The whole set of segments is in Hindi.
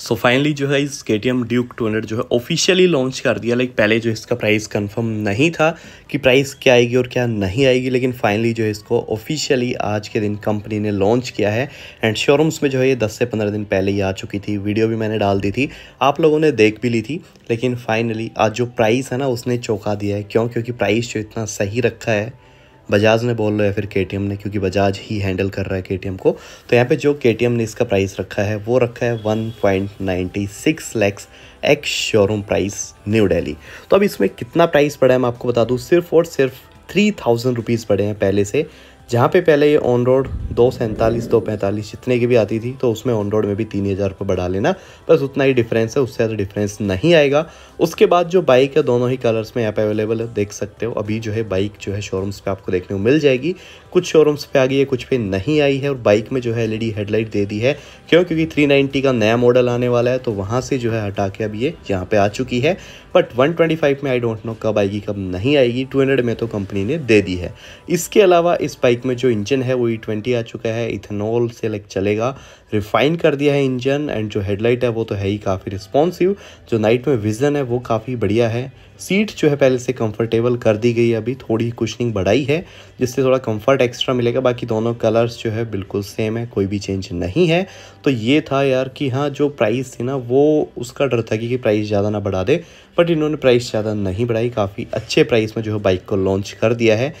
सो फाइनली जो है इस K T M Duke two hundred जो है ऑफिशियली लॉन्च कर दिया लाइक पहले जो इसका प्राइस कंफर्म नहीं था कि प्राइस क्या आएगी और क्या नहीं आएगी लेकिन फाइनली जो है इसको ऑफिशियली आज के दिन कंपनी ने लॉन्च किया है एंड शोरूम्स में जो है ये 10 से 15 दिन पहले ही आ चुकी थी वीडियो भी मैंने डाल दी थी आप लोगों ने देख भी ली थी लेकिन फाइनली आज जो प्राइस है ना उसने चौंका दिया है क्यों क्योंकि प्राइस जो इतना सही रखा है बजाज ने बोल लो या फिर के ने क्योंकि बजाज ही हैंडल कर रहा है के को तो यहाँ पे जो के ने इसका प्राइस रखा है वो रखा है one point ninety six lakhs ex showroom price New Delhi तो अब इसमें कितना प्राइस पड़ा है मैं आपको बता दूँ सिर्फ और सिर्फ थ्री थाउजेंड रुपीज़ पड़े हैं पहले से जहाँ पे पहले ये ऑन रोड दो सैंतालीस दो पैंतालीस जितने की भी आती थी तो उसमें ऑन रोड में भी तीन हज़ार रुपये बढ़ा लेना बस उतना ही डिफरेंस है उससे ज़्यादा डिफरेंस नहीं आएगा उसके बाद जो बाइक है दोनों ही कलर्स में यहाँ पर अवेलेबल है देख सकते हो अभी जो है बाइक जो है शोरूम्स पर आपको देखने को मिल जाएगी कुछ शोरूम्स पर आ गई है कुछ पे नहीं आई है और बाइक में जो है एल हेडलाइट दे दी है क्यों क्योंकि थ्री का नया मॉडल आने वाला है तो वहाँ से जो है हटा के अब ये यहाँ पर आ चुकी है बट वन में आई डोंट नो कब आएगी कब नहीं आएगी टू में तो कंपनी ने दे दी है इसके अलावा इस बाइक में जो इंजन है वो ई e ट्वेंटी आ चुका है इथेनॉल से लाइक चलेगा रिफाइन कर दिया है इंजन एंड जो हेडलाइट है वो तो है ही काफ़ी रिस्पॉन्सिव जो नाइट में विजन है वो काफ़ी बढ़िया है सीट जो है पहले से कंफर्टेबल कर दी गई अभी थोड़ी कुशनिंग बढ़ाई है जिससे थोड़ा कंफर्ट एक्स्ट्रा मिलेगा बाकी दोनों कलर्स जो है बिल्कुल सेम है कोई भी चेंज नहीं है तो ये था यार कि हाँ जो प्राइस थी ना वो उसका डर था कि, कि प्राइस ज़्यादा ना बढ़ा दे बट इन्होंने प्राइस ज़्यादा नहीं बढ़ाई काफ़ी अच्छे प्राइस में जो है बाइक को लॉन्च कर दिया है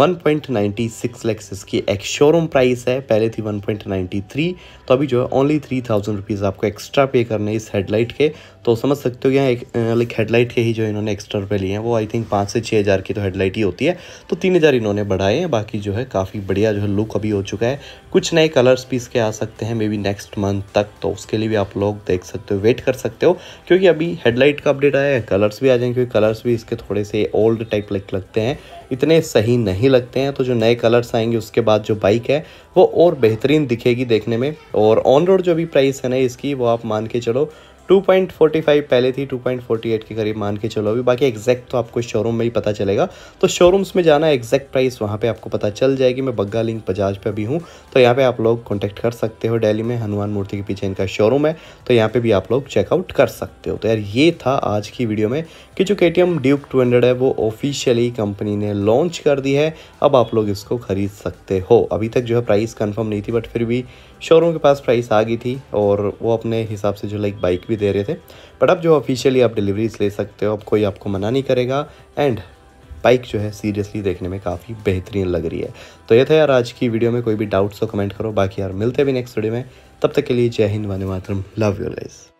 1.96 लैक्स इसकी एक्स शोरूम प्राइस है पहले थी 1.93 तो अभी जो है ओनली थ्री थाउजेंड रुपीज़ आपको एक्स्ट्रा पे करने इस हेडलाइट के तो समझ सकते हो यहाँ एक लाइक हेडलाइट के ही जो इन्होंने एक्स्ट्रा रुपये लिए हैं वो आई थिंक पाँच से छः हज़ार की तो हेडलाइट ही होती है तो तीन हज़ार इन्होंने बढ़ाए हैं बाकी जो है काफ़ी बढ़िया जो है लुक अभी हो चुका है कुछ नए कलर्स भी इसके आ सकते हैं मे बी नेक्स्ट मंथ तक तो उसके लिए भी आप लोग देख सकते हो वेट कर सकते हो क्योंकि अभी हेडलाइट का अपडेट आया है कलर्स भी आ जाएंगे क्योंकि कलर्स भी इसके थोड़े से ओल्ड टाइप लगते हैं इतने सही नहीं नहीं लगते हैं तो जो नए कलर्स आएंगे उसके बाद जो बाइक है वो और बेहतरीन दिखेगी देखने में और ऑन रोड जो भी प्राइस है ना इसकी वो आप मान के चलो 2.45 पहले थी 2.48 के करीब मान के चलो अभी बाकी एग्जैक्ट तो आपको शोरूम में ही पता चलेगा तो शोरूम्स में जाना एग्जैक्ट प्राइस वहाँ पे आपको पता चल जाएगी मैं बग्गा लिंक बजाज पे भी हूँ तो यहाँ पे आप लोग कांटेक्ट कर सकते हो दिल्ली में हनुमान मूर्ति के पीछे इनका शोरूम है तो यहाँ पर भी आप लोग चेकआउट कर सकते हो तो यार ये था आज की वीडियो में कि जो के ड्यूक टू है वो ऑफिशियली कंपनी ने लॉन्च कर दी है अब आप लोग इसको ख़रीद सकते हो अभी तक जो है प्राइस कन्फर्म नहीं थी बट फिर भी शोरूम के पास प्राइस आ गई थी और वो अपने हिसाब से जो लाइक बाइक भी भी दे रहे थे बट अब जो ऑफिशियली आप डिलीवरीज ले सकते हो अब कोई आपको मना नहीं करेगा एंड बाइक जो है सीरियसली देखने में काफ़ी बेहतरीन लग रही है तो ये था यार आज की वीडियो में कोई भी डाउट्स हो कमेंट करो बाकी यार मिलते भी नेक्स्ट वीडियो में तब तक के लिए जय हिंद वंदे मातरम लव यू गाइस